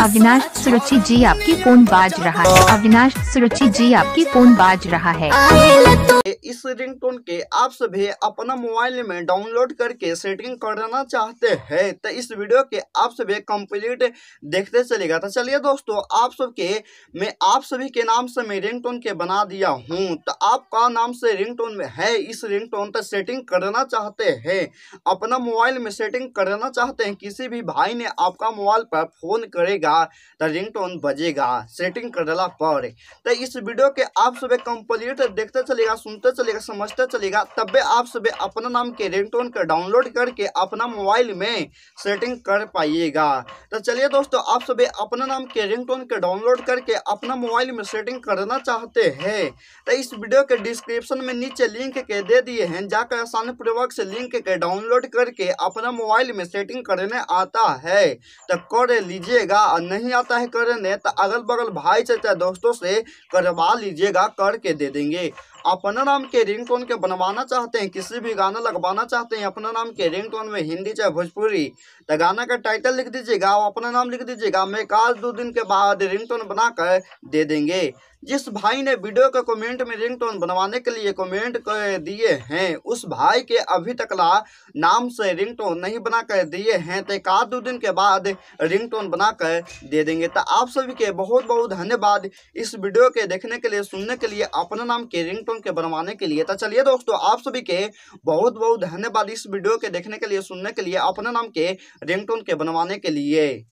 अविनाश सुरुचि जी आपकी फोन बाज रहा है अविनाश सुरुचि जी आपकी फोन बाज रहा है इस रिंगटोन के आप सभी अपना मोबाइल में डाउनलोड करके सेटिंग करना चाहते हैं तो इस वीडियो के आप सभी कंप्लीट देखते चलेगा तो चलिए दोस्तों आप सबके मैं आप सभी के नाम से मैं रिंगटोन के बना दिया हूँ तो आपका नाम से रिंगटोन में है इस रिंगटोन पर तो सेटिंग करना चाहते हैं अपना मोबाइल में सेटिंग करना चाहते हैं किसी भी भाई ने आपका मोबाइल पर फोन करेगा रहेगा द रिंगटोन बजेगा सेटिंग कर डाला पर तो इस वीडियो के आप सब कंप्लीट देखते चलेगा सुनते चलेगा समझते चलेगा तब भी आप सब अपना नाम के रिंगटोन का डाउनलोड करके अपना मोबाइल में सेटिंग कर पाइएगा तो चलिए दोस्तों आप सब अपना नाम के रिंगटोन के डाउनलोड करके अपना मोबाइल में सेटिंग करना चाहते हैं तो इस वीडियो के डिस्क्रिप्शन में नीचे लिंक के दे दिए हैं जाकर आसान पूर्वक से लिंक के डाउनलोड करके अपना मोबाइल में सेटिंग करने आता है तो कर लीजिएगा नहीं आता है करने तो अगल बगल भाई चाचा दोस्तों से करवा लीजिएगा करके दे देंगे अपना नाम के रिंगटोन के बनवाना चाहते हैं किसी भी गाना लगवाना चाहते हैं अपना नाम के रिंगटोन में हिंदी चाहे भोजपुरी तो गाना का टाइटल लिख दीजिएगा अपना नाम लिख दीजिएगा मैं काल दो दिन के बाद रिंगटोन बनाकर दे देंगे जिस भाई ने वीडियो के कमेंट में रिंगटोन बनवाने के लिए कमेंट दिए हैं उस भाई के अभी तक ला नाम से रिंगटोन नहीं बनाकर दिए हैं तो एक आध दो दिन के बाद रिंगटोन बनाकर दे देंगे तो आप सभी के बहुत बहुत धन्यवाद इस वीडियो के देखने के लिए सुनने के लिए अपना नाम के रिंगटोन सिस्टम के बनवाने के लिए तो चलिए दोस्तों आप सभी के बहुत बहुत धन्यवाद इस वीडियो के देखने के लिए सुनने के लिए अपने नाम के रिंगटोन के बनवाने के लिए